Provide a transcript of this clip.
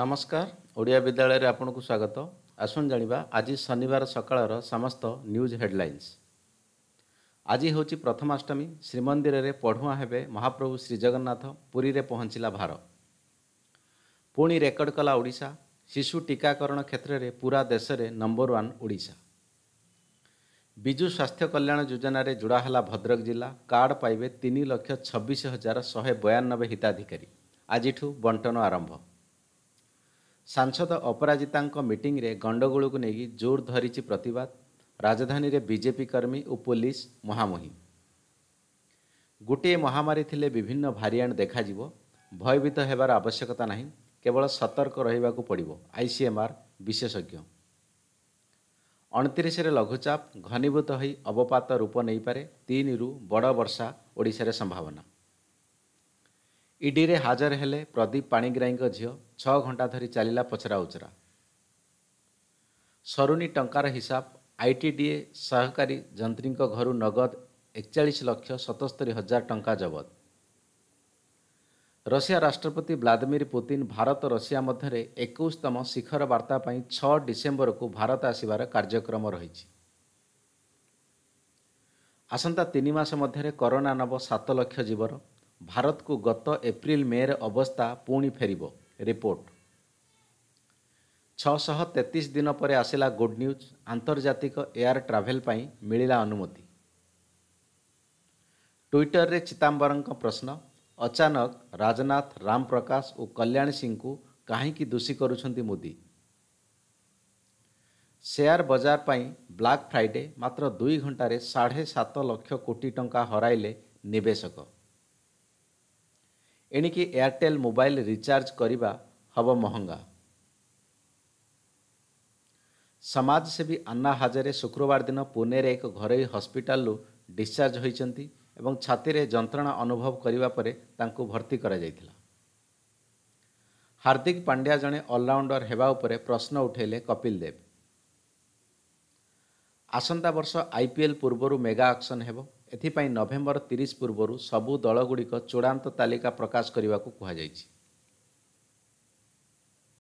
ନମସ୍କାର ଓଡ଼ିଆ ବିଦ୍ୟାଳୟରେ ଆପଣଙ୍କୁ ସ୍ୱାଗତ ଆସନ୍ତୁ ଜାଣିବା ଆଜି ଶନିବାର ସକାଳର ସମସ୍ତ ନ୍ୟୁଜ୍ ହେଡ଼ଲାଇନ୍ସ ଆଜି ହେଉଛି ପ୍ରଥମାଷ୍ଟମୀ ଶ୍ରୀମନ୍ଦିରରେ ପଢ଼ୁଆଁ ହେବେ ମହାପ୍ରଭୁ ଶ୍ରୀଜଗନ୍ନାଥ ପୁରୀରେ ପହଞ୍ଚିଲା ଭାର ପୁଣି ରେକର୍ଡ଼ କଲା ଓଡ଼ିଶା ଶିଶୁ ଟିକାକରଣ କ୍ଷେତ୍ରରେ ପୁରା ଦେଶରେ ନମ୍ବର ୱାନ୍ ଓଡ଼ିଶା ବିଜୁ ସ୍ୱାସ୍ଥ୍ୟ କଲ୍ୟାଣ ଯୋଜନାରେ ଯୋଡ଼ା ହେଲା ଭଦ୍ରକ ଜିଲ୍ଲା କାର୍ଡ଼ ପାଇବେ ତିନି ଲକ୍ଷ ଛବିଶ ହଜାର ଶହେ ବୟାନବେ ହିତାଧିକାରୀ ଆଜିଠୁ ବଣ୍ଟନ ଆରମ୍ଭ ସାଂସଦ ଅପରାଜିତାଙ୍କ ମିଟିଂରେ ଗଣ୍ଡଗୋଳକୁ ନେଇ ଜୋର ଧରିଛି ପ୍ରତିବାଦ ରାଜଧାନୀରେ ବିଜେପି କର୍ମୀ ଓ ପୋଲିସ ମହାମୁହିଁ ଗୋଟିଏ ମହାମାରୀ ଥିଲେ ବିଭିନ୍ନ ଭାରିଆଣ୍ଟ ଦେଖାଯିବ ଭୟଭୀତ ହେବାର ଆବଶ୍ୟକତା ନାହିଁ କେବଳ ସତର୍କ ରହିବାକୁ ପଡ଼ିବ ଆଇସିଏମ୍ଆର୍ ବିଶେଷଜ୍ଞ ଅଣତିରିଶରେ ଲଘୁଚାପ ଘନୀଭୂତ ହୋଇ ଅବପାତ ରୂପ ନେଇପାରେ ତିନିରୁ ବଡ଼ ବର୍ଷା ଓଡ଼ିଶାରେ ସମ୍ଭାବନା ଇଡିରେ ହାଜର ହେଲେ ପ୍ରଦୀପ ପାଣିଗ୍ରାହୀଙ୍କ ଝିଅ ଛଅ ଘଣ୍ଟା ଧରି ଚାଲିଲା ପଚରା ଉଚରା ସରୁଣୀ ଟଙ୍କାର ହିସାବ ଆଇଟିଡିଏ ସହକାରୀ ଯନ୍ତ୍ରୀଙ୍କ ଘରୁ ନଗଦ ଏକଚାଳିଶ ଲକ୍ଷ ସତସ୍ତରୀ ହଜାର ଟଙ୍କା ଜବତ ରଷିଆ ରାଷ୍ଟ୍ରପତି ଭ୍ଲାଦିମିର ପୁତିନ ଭାରତ ରଷିଆ ମଧ୍ୟରେ ଏକୋଇଶତମ ଶିଖର ବାର୍ତ୍ତା ପାଇଁ ଛଅ ଡିସେମ୍ବରକୁ ଭାରତ ଆସିବାର କାର୍ଯ୍ୟକ୍ରମ ରହିଛି ଆସନ୍ତା ତିନି ମାସ ମଧ୍ୟରେ କରୋନା ନେବ ସାତ ଲକ୍ଷ ଜୀବନ ଭାରତକୁ ଗତ ଏପ୍ରିଲ ମେରେ ଅବସ୍ଥା ପୁଣି ଫେରିବ ରିପୋର୍ଟ ଛଅଶହ ତେତିଶ ଦିନ ପରେ ଆସିଲା ଗୁଡ଼୍ ନ୍ୟୁଜ୍ ଆନ୍ତର୍ଜାତିକ ଏୟାର ଟ୍ରାଭେଲ୍ ପାଇଁ ମିଳିଲା ଅନୁମତି ଟ୍ୱିଟରରେ ଚିଦାମ୍ବରମ୍ଙ୍କ ପ୍ରଶ୍ନ ଅଚାନକ ରାଜନାଥ ରାମ ପ୍ରକାଶ ଓ କଲ୍ୟାଣ ସିଂଙ୍କୁ କାହିଁକି ଦୋଷୀ କରୁଛନ୍ତି ମୋଦି ସେୟାର ବଜାର ପାଇଁ ବ୍ଲାକ୍ ଫ୍ରାଇଡେ ମାତ୍ର ଦୁଇ ଘଣ୍ଟାରେ ସାଢ଼େ ସାତ ଲକ୍ଷ କୋଟି ଟଙ୍କା ହରାଇଲେ ନିବେଶକ ଏଣିକି ଏୟାରଟେଲ୍ ମୋବାଇଲ୍ ରିଚାର୍ଜ କରିବା ହେବ ମହଙ୍ଗା ସମାଜସେବୀ ଆନ୍ନା ହାଜରେ ଶୁକ୍ରବାର ଦିନ ପୁନେରେ ଏକ ଘରୋଇ ହସ୍ପିଟାଲରୁ ଡିସଚାର୍ଜ ହୋଇଛନ୍ତି ଏବଂ ଛାତିରେ ଯନ୍ତ୍ରଣା ଅନୁଭବ କରିବା ପରେ ତାଙ୍କୁ ଭର୍ତ୍ତି କରାଯାଇଥିଲା ହାର୍ଦ୍ଦିକ ପାଣ୍ଡ୍ୟା ଜଣେ ଅଲରାଉଣ୍ଡର ହେବା ଉପରେ ପ୍ରଶ୍ନ ଉଠାଇଲେ କପିଲ ଦେବ ଆସନ୍ତା ବର୍ଷ ଆଇପିଏଲ୍ ପୂର୍ବରୁ ମେଗା ଆକ୍ସନ୍ ହେବ ଏଥିପାଇଁ ନଭେମ୍ବର ତିରିଶ ପୂର୍ବରୁ ସବୁ ଦଳଗୁଡ଼ିକ ଚୂଡ଼ାନ୍ତ ତାଲିକା ପ୍ରକାଶ କରିବାକୁ କୁହାଯାଇଛି